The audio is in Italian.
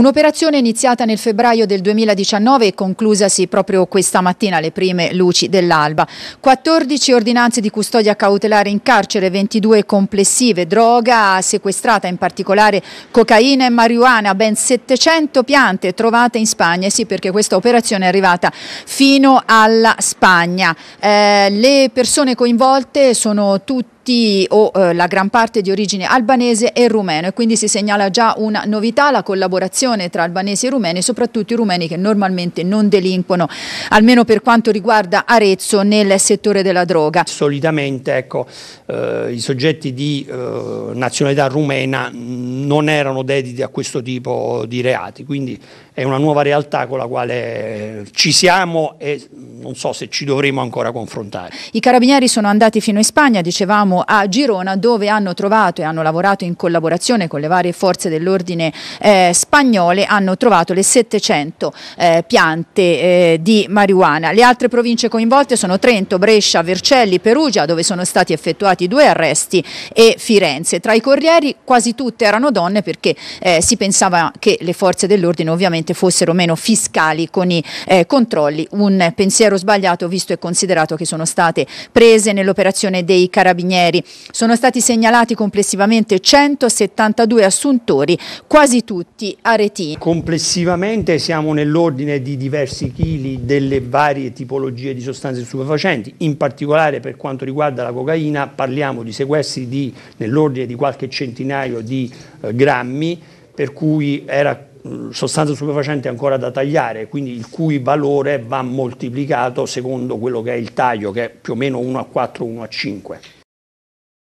Un'operazione iniziata nel febbraio del 2019 e conclusasi proprio questa mattina alle prime luci dell'alba. 14 ordinanze di custodia cautelare in carcere, 22 complessive, droga sequestrata in particolare cocaina e marijuana, ben 700 piante trovate in Spagna, eh sì perché questa operazione è arrivata fino alla Spagna. Eh, le persone coinvolte sono tutte tutti o eh, la gran parte di origine albanese e rumeno e quindi si segnala già una novità, la collaborazione tra albanesi e rumeni, soprattutto i rumeni che normalmente non delinquono, almeno per quanto riguarda Arezzo nel settore della droga. Solitamente ecco, eh, i soggetti di eh, nazionalità rumena non erano dediti a questo tipo di reati, quindi è una nuova realtà con la quale ci siamo e non so se ci dovremo ancora confrontare. I carabinieri sono andati fino in Spagna, dicevamo torniamo a Girona dove hanno trovato e hanno lavorato in collaborazione con le varie forze dell'ordine eh, spagnole, hanno trovato le 700 eh, piante eh, di marijuana. Le altre province coinvolte sono Trento, Brescia, Vercelli, Perugia dove sono stati effettuati due arresti e Firenze. Tra i corrieri quasi tutte erano donne perché eh, si pensava che le forze dell'ordine ovviamente fossero meno fiscali con i eh, controlli. Un pensiero sbagliato visto e considerato che sono state prese nell'operazione dei carabinieri stranieri. Sono stati segnalati complessivamente 172 assuntori, quasi tutti aretini. Complessivamente siamo nell'ordine di diversi chili delle varie tipologie di sostanze stupefacenti, in particolare per quanto riguarda la cocaina parliamo di sequestri nell'ordine di qualche centinaio di eh, grammi, per cui era sostanza stupefacente ancora da tagliare, quindi il cui valore va moltiplicato secondo quello che è il taglio, che è più o meno 1 a 4, 1 a 5.